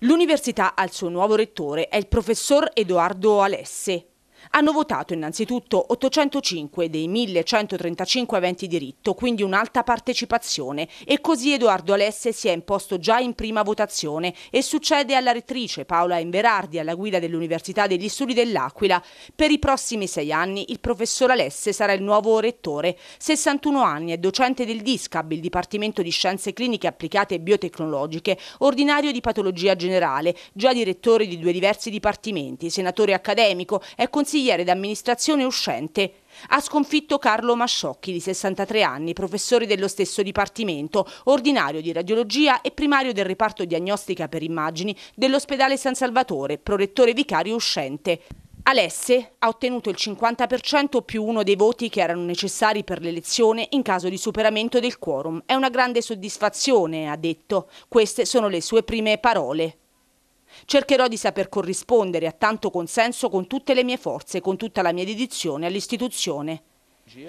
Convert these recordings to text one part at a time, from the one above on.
L'università ha il suo nuovo rettore, è il professor Edoardo Alesse. Hanno votato innanzitutto 805 dei 1135 aventi diritto, quindi un'alta partecipazione e così Edoardo Alesse si è imposto già in prima votazione e succede alla rettrice Paola Inverardi alla guida dell'Università degli Studi dell'Aquila. Per i prossimi sei anni il professor Alesse sarà il nuovo rettore, 61 anni, è docente del DISCAB, il Dipartimento di Scienze Cliniche Applicate e Biotecnologiche, ordinario di patologia generale, già direttore di due diversi dipartimenti, senatore accademico, è consigliere consigliere d'amministrazione uscente. Ha sconfitto Carlo Masciocchi, di 63 anni, professore dello stesso dipartimento, ordinario di radiologia e primario del reparto diagnostica per immagini dell'ospedale San Salvatore, prorettore vicario uscente. Alesse ha ottenuto il 50% più uno dei voti che erano necessari per l'elezione in caso di superamento del quorum. È una grande soddisfazione, ha detto. Queste sono le sue prime parole. Cercherò di saper corrispondere a tanto consenso con tutte le mie forze, con tutta la mia dedizione all'istituzione.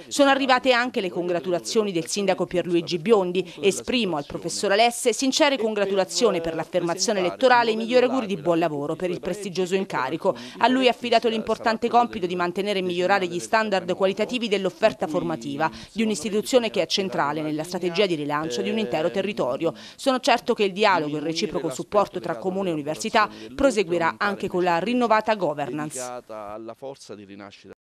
Sono arrivate anche le congratulazioni del sindaco Pierluigi Biondi. Esprimo al professor Alesse sincere congratulazioni per l'affermazione elettorale e i migliori auguri di buon lavoro per il prestigioso incarico. A lui è affidato l'importante compito di mantenere e migliorare gli standard qualitativi dell'offerta formativa di un'istituzione che è centrale nella strategia di rilancio di un intero territorio. Sono certo che il dialogo e il reciproco supporto tra comune e università proseguirà anche con la rinnovata governance.